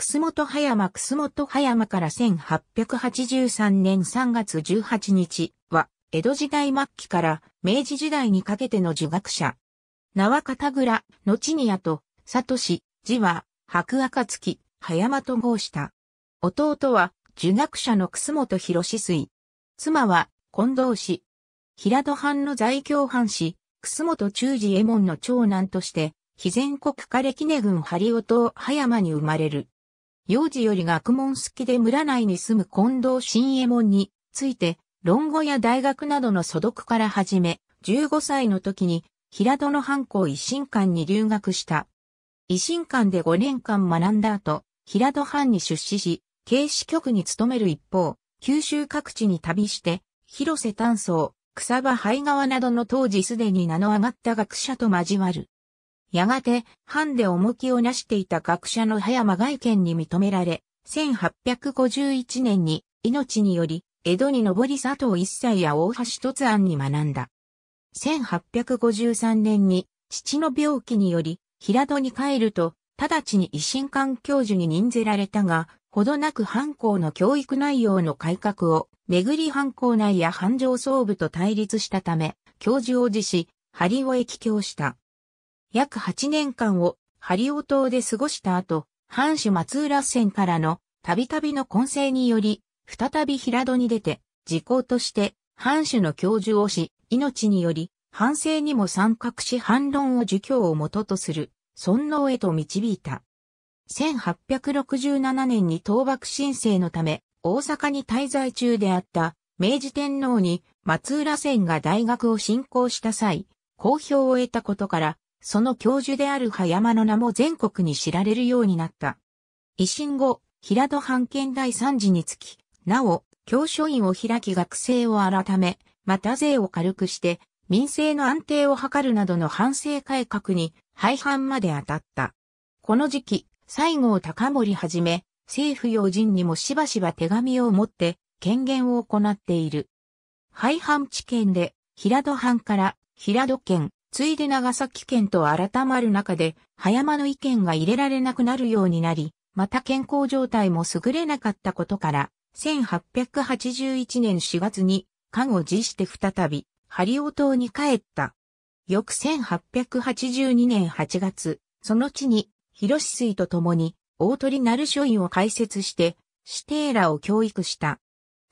楠本葉山楠本葉山から1883年3月18日は、江戸時代末期から明治時代にかけての儒学者。名は片倉、後に後、と、藤氏、字は、白暁、葉山と号した。弟は、儒学者の楠本博士水。妻は、近藤氏。平戸藩の在京藩士、楠本忠治右衛門の長男として、肥前国れ木根郡張尾島葉山に生まれる。幼児より学問好きで村内に住む近藤新右衛門について、論語や大学などの素読から始め、15歳の時に平戸の藩校維新館に留学した。維新館で5年間学んだ後、平戸藩に出資し、警視局に勤める一方、九州各地に旅して、広瀬丹層、草場灰川などの当時すでに名の上がった学者と交わる。やがて、藩で重きをなしていた学者の葉山外見に認められ、1851年に命により、江戸に上り佐藤一切や大橋突案に学んだ。1853年に父の病気により平戸に帰ると、直ちに維新館教授に任ぜられたが、ほどなく藩校の教育内容の改革を、めぐり藩校内や藩上総部と対立したため、教授を辞し、張りを液教した。約8年間をハリオ島で過ごした後、藩主松浦線からのたびたびの混成により、再び平戸に出て、時効として藩主の教授をし、命により、反省にも参画し反論を儒教を元とする、尊王へと導いた。1867年に倒幕申請のため、大阪に滞在中であった明治天皇に松浦線が大学を進行した際、公表を得たことから、その教授である葉山の名も全国に知られるようになった。維新後、平戸藩県第三次につき、なお、教書院を開き学生を改め、また税を軽くして、民政の安定を図るなどの反省改革に、廃藩まで当たった。この時期、西郷隆盛はじめ、政府要人にもしばしば手紙を持って、権限を行っている。廃藩地県で、平戸藩から、平戸県、ついで長崎県と改まる中で、葉山の意見が入れられなくなるようになり、また健康状態も優れなかったことから、1881年4月に、間を持して再び、リ尾島に帰った。翌1882年8月、その地に、広水と共に、大鳥鳴書院を開設して、指定らを教育した。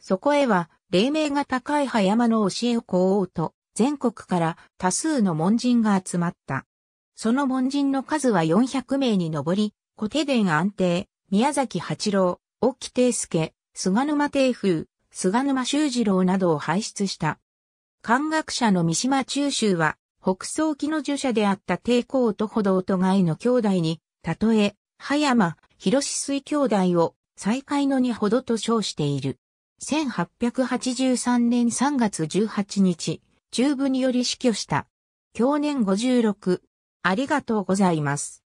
そこへは、霊明が高い葉山の教えを請おうと、全国から多数の門人が集まった。その門人の数は400名に上り、小手伝安定、宮崎八郎、沖定介、菅沼定風、菅沼修二郎などを輩出した。漢学者の三島中州は、北総期の儒者であった帝抗と歩道と外の兄弟に、たとえ、葉山、広水兄弟を、再位の二ほどと称している。1883年3月18日、中部により死去した。去年56。ありがとうございます。